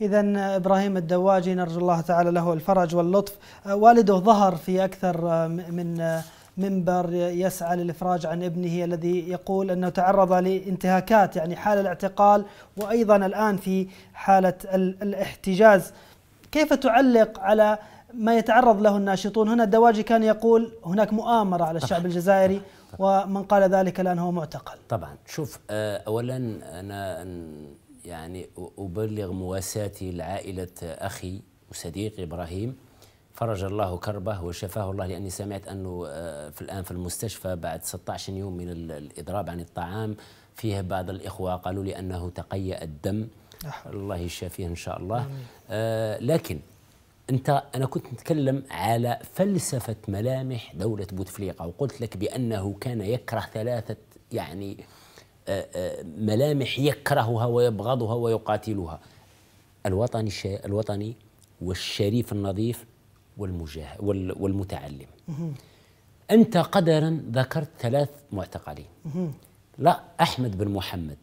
إذا إبراهيم الدواجي نرجو الله تعالى له الفرج واللطف آه، والده ظهر في أكثر آه، من آه، منبر يسعى للإفراج عن ابنه الذي يقول أنه تعرض لانتهاكات يعني حال الاعتقال وأيضا الآن في حالة الاحتجاز كيف تعلق على ما يتعرض له الناشطون هنا الدواجي كان يقول هناك مؤامرة على الشعب الجزائري ومن قال ذلك الآن هو معتقل طبعا شوف أولا أنا يعني أبلغ مواساتي لعائلة أخي وصديقي إبراهيم فرج الله كربه وشفاه الله لأني سمعت أنه آه، في الآن في المستشفى بعد 16 يوم من الإضراب عن الطعام فيه بعض الإخوة قالوا لي أنه تقيأ الدم الله يشافيه إن شاء الله آه لكن أنت أنا كنت نتكلم على فلسفة ملامح دولة بوتفليقة وقلت لك بأنه كان يكره ثلاثة يعني آه، آه، ملامح يكرهها ويبغضها ويقاتلها الوطني الوطني والشريف النظيف والمجاهد والمتعلم أنت قدرا ذكرت ثلاث معتقلين لا أحمد بن محمد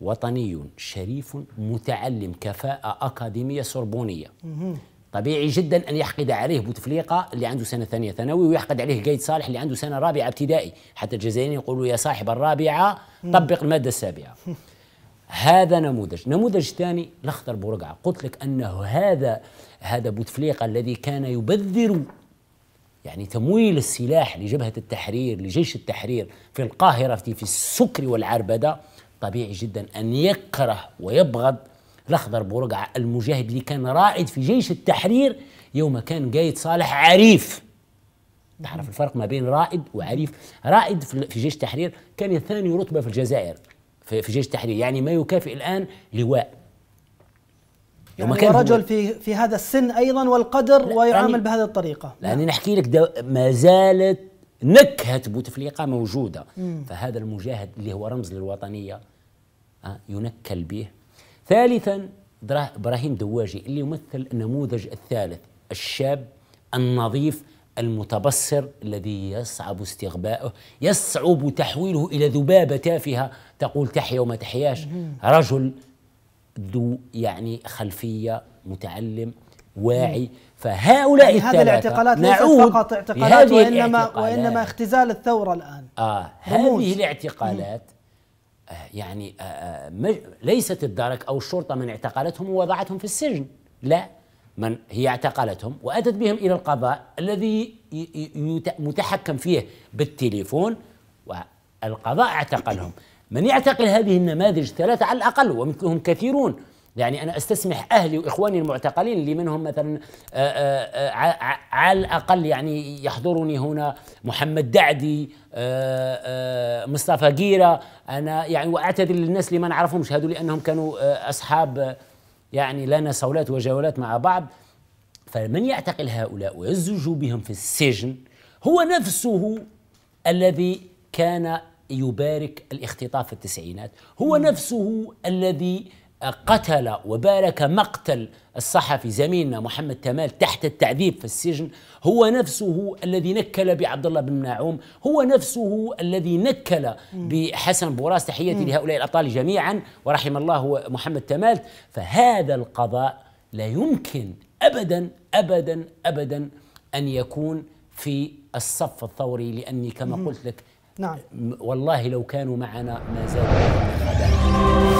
وطني شريف متعلم كفاءة أكاديمية سربونية طبيعي جدا ان يحقد عليه بوتفليقه اللي عنده سنه ثانيه ثانوي ويحقد عليه قيد صالح اللي عنده سنه رابعه ابتدائي حتى الجزائريين يقولوا يا صاحب الرابعه طبق الماده السابعه هذا نموذج نموذج ثاني الاخضر بورقعه قلت لك انه هذا هذا بوتفليقه الذي كان يبذر يعني تمويل السلاح لجبهه التحرير لجيش التحرير في القاهره في السكر والعربده طبيعي جدا ان يكره ويبغض الأخضر بورقع المجاهد اللي كان رائد في جيش التحرير يوم كان قايد صالح عريف تعرف الفرق ما بين رائد وعريف رائد في جيش التحرير كان ثاني رتبة في الجزائر في جيش التحرير يعني ما يكافئ الآن لواء يعني كان رجل في في هذا السن ايضا والقدر ويعامل يعني بهذه الطريقه نعم. لاني نحكي لك ما زالت نكهه بوتفليقه موجوده مم. فهذا المجاهد اللي هو رمز للوطنيه آه، ينكل به ثالثا ابراهيم دواجي اللي يمثل النموذج الثالث الشاب النظيف المتبصر الذي يصعب استغباؤه يصعب تحويله الى ذبابه تافهه تقول تحيا وما تحياش رجل ذو يعني خلفيه متعلم واعي فهؤلاء يعني هذه الاعتقالات ليست فقط اعتقالات وانما وانما اختزال الثوره الان اه هذه الاعتقالات يعني آه، آه، ليست الدرك أو الشرطة من اعتقلتهم ووضعتهم في السجن لا من هي اعتقلتهم وأتت بهم إلى القضاء الذي متحكم فيه بالتليفون والقضاء اعتقلهم من يعتقل هذه النماذج ثلاثة على الأقل ومثلهم كثيرون يعني أنا أستسمح أهلي وإخواني المعتقلين اللي منهم مثلا آه، آه، آه، على الأقل يعني يحضرني هنا محمد دعدي مصطفى قيرة أنا يعني وأعتذر للناس اللي ما نعرفهمش هذول لأنهم كانوا أصحاب يعني لنا صولات وجولات مع بعض فمن يعتقل هؤلاء ويزج بهم في السجن هو نفسه الذي كان يبارك الاختطاف في التسعينات هو نفسه الذي قتل وبارك مقتل الصحفي زميلنا محمد تمال تحت التعذيب في السجن هو نفسه الذي نكل بعبد الله بن ناعوم هو نفسه الذي نكل بحسن بوراس تحياتي لهؤلاء الأبطال جميعا ورحم الله محمد تمال فهذا القضاء لا يمكن أبدا أبدا أبدا أن يكون في الصف الثوري لأني كما قلت لك نعم والله لو كانوا معنا ما زالوا